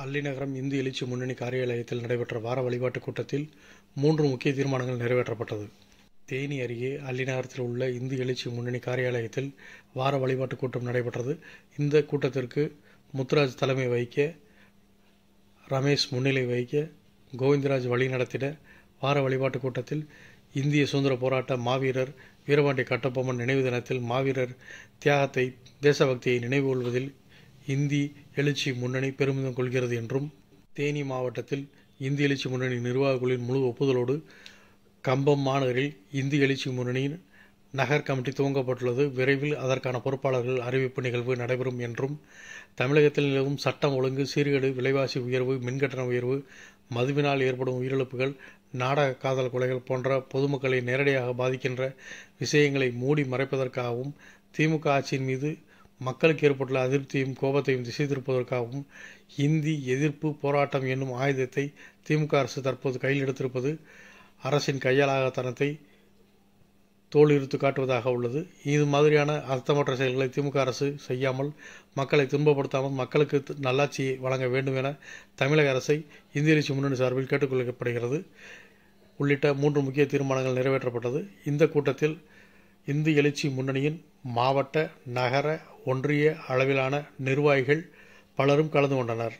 பள்ளிநகரம் இந்து எழுச்சி முன்னணி காரியாலயத்தில் நடைபெற்ற வார வழிபாட்டுக் கூட்டத்தில் மூன்று முக்கிய தீர்மானங்கள் நிறைவேற்றப்பட்டது தேனி அருகே அள்ளிநகரத்தில் உள்ள இந்து எழுச்சி முன்னணி காரியாலயத்தில் வார வழிபாட்டுக் கூட்டம் நடைபெற்றது இந்த கூட்டத்திற்கு முத்துராஜ் தலைமை வகிக்க ரமேஷ் முன்னிலை வகிக்க கோவிந்தராஜ் வழி நடத்திட வார வழிபாட்டுக் கூட்டத்தில் இந்திய சுதந்திர போராட்ட மாவீரர் வீரபாண்டி கட்டபொம்மன் நினைவு தினத்தில் மாவீரர் தியாகத்தை தேசபக்தியை நினைவு கொள்வதில் இந்தி எழுச்சி முன்னணி பெருமிதம் கொள்கிறது என்றும் தேனி மாவட்டத்தில் இந்தி எழுச்சி முன்னணி நிர்வாகிகளின் முழு ஒப்புதலோடு கம்பம் மாநகரில் இந்தி எழுச்சி முன்னணியின் நகர் கமிட்டி துவங்கப்பட்டுள்ளது விரைவில் அதற்கான பொறுப்பாளர்கள் அறிவிப்பு நிகழ்வு நடைபெறும் என்றும் தமிழகத்தில் நிலவும் சட்டம் ஒழுங்கு சீர்கேடு விலைவாசி உயர்வு மின்கட்டண உயர்வு மதுவினால் ஏற்படும் உயிரிழப்புகள் நாடக காதல் கொலைகள் போன்ற பொதுமக்களை நேரடியாக பாதிக்கின்ற விஷயங்களை மூடி மறைப்பதற்காகவும் திமுக ஆட்சியின் மீது மக்களுக்கு ஏற்பட்டுள்ள அதிருப்தியும் கோபத்தையும் திசை திருப்பதற்காகவும் இந்தி எதிர்ப்பு போராட்டம் என்னும் ஆயுதத்தை திமுக அரசு தற்போது கையில் எடுத்திருப்பது அரசின் கையாளாகத்தனத்தை இருத்து காட்டுவதாக உள்ளது இது மாதிரியான அர்த்தமற்ற செயல்களை திமுக அரசு செய்யாமல் மக்களை துன்பப்படுத்தாமல் மக்களுக்கு நல்லாட்சியை வழங்க வேண்டும் என தமிழக அரசை இந்திய எழுச்சி முன்னணி சார்பில் கேட்டுக்கொள்ளப்படுகிறது உள்ளிட்ட மூன்று முக்கிய தீர்மானங்கள் நிறைவேற்றப்பட்டது இந்த கூட்டத்தில் இந்து எழுச்சி முன்னணியின் மாவட்ட நகர ஒன்றிய அளவிலான நிர்வாகிகள் பலரும் கலந்து கொண்டனர்